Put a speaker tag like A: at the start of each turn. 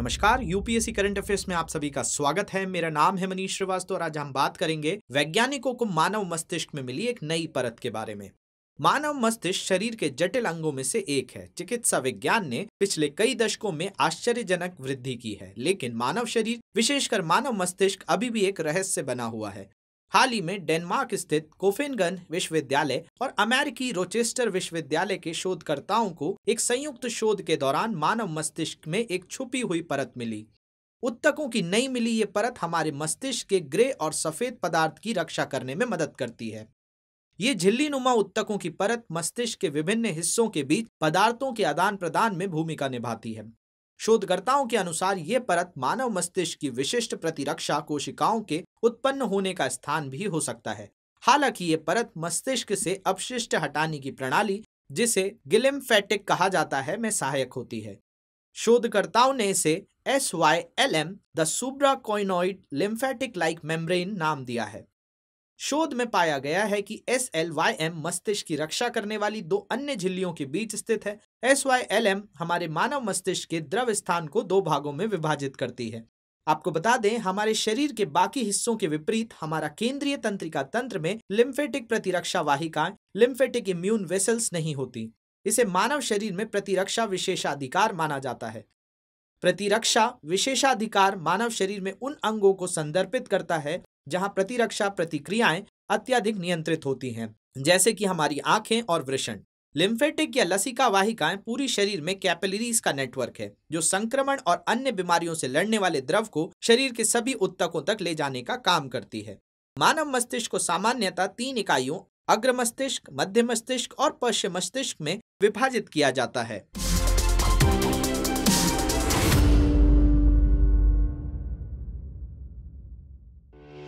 A: नमस्कार UPSC current affairs में आप सभी का स्वागत है मेरा नाम है मनीष श्रीवास्तव और आज हम बात करेंगे वैज्ञानिकों को मानव मस्तिष्क में मिली एक नई परत के बारे में मानव मस्तिष्क शरीर के जटिल अंगों में से एक है चिकित्सा विज्ञान ने पिछले कई दशकों में आश्चर्यजनक वृद्धि की है लेकिन मानव शरीर विशेषकर मानव मस्तिष्क अभी भी एक रहस्य बना हुआ है हाल ही में डेनमार्क स्थित कोफेनगन विश्वविद्यालय और अमेरिकी रोचेस्टर विश्वविद्यालय के शोधकर्ताओं को एक संयुक्त शोध के दौरान मानव मस्तिष्क में एक छुपी हुई परत मिली उत्तकों की नई मिली ये परत हमारे मस्तिष्क के ग्रे और सफेद पदार्थ की रक्षा करने में मदद करती है ये झिल्ली नुमा उत्तकों की परत मस्तिष्क के विभिन्न हिस्सों के बीच पदार्थों के आदान प्रदान में भूमिका निभाती है शोधकर्ताओं के अनुसार ये परत मानव मस्तिष्क की विशिष्ट प्रतिरक्षा कोशिकाओं के उत्पन्न होने का स्थान भी हो सकता है हालांकि ये परत मस्तिष्क से अपशिष्ट हटाने की प्रणाली जिसे गिलिम्फेटिक कहा जाता है में सहायक होती है शोधकर्ताओं ने इसे S Y L M the subarachnoid lymphatic like membrane नाम दिया है शोध में पाया गया है कि एस एल वाई एम मस्तिष्क की रक्षा करने वाली दो अन्य झिल्लियों के बीच स्थित है एस वाई एल एम हमारे मानव मस्तिष्क के द्रव स्थान को दो भागों में विभाजित करती है आपको बता दें हमारे शरीर के बाकी हिस्सों के विपरीत हमारा केंद्रीय तंत्रिका तंत्र में लिम्फेटिक प्रतिरक्षा वाहिकाएं लिम्फेटिक इम्यून वेसल्स नहीं होती इसे मानव शरीर में प्रतिरक्षा विशेषाधिकार माना जाता है प्रतिरक्षा विशेषाधिकार मानव शरीर में उन अंगों को संदर्भित करता है जहां प्रतिरक्षा प्रतिक्रियाएं अत्यधिक नियंत्रित होती हैं जैसे कि हमारी आंखें और वृषण लिम्फेटिक या लसिका वाहिकाएं पूरी शरीर में कैपिलरीज का नेटवर्क है जो संक्रमण और अन्य बीमारियों से लड़ने वाले द्रव को शरीर के सभी उत्तकों तक ले जाने का काम करती है मानव मस्तिष्क को सामान्यतः तीन इकाइयों अग्र मस्तिष्क मध्य मस्तिष्क और पश्चिम मस्तिष्क में विभाजित किया जाता है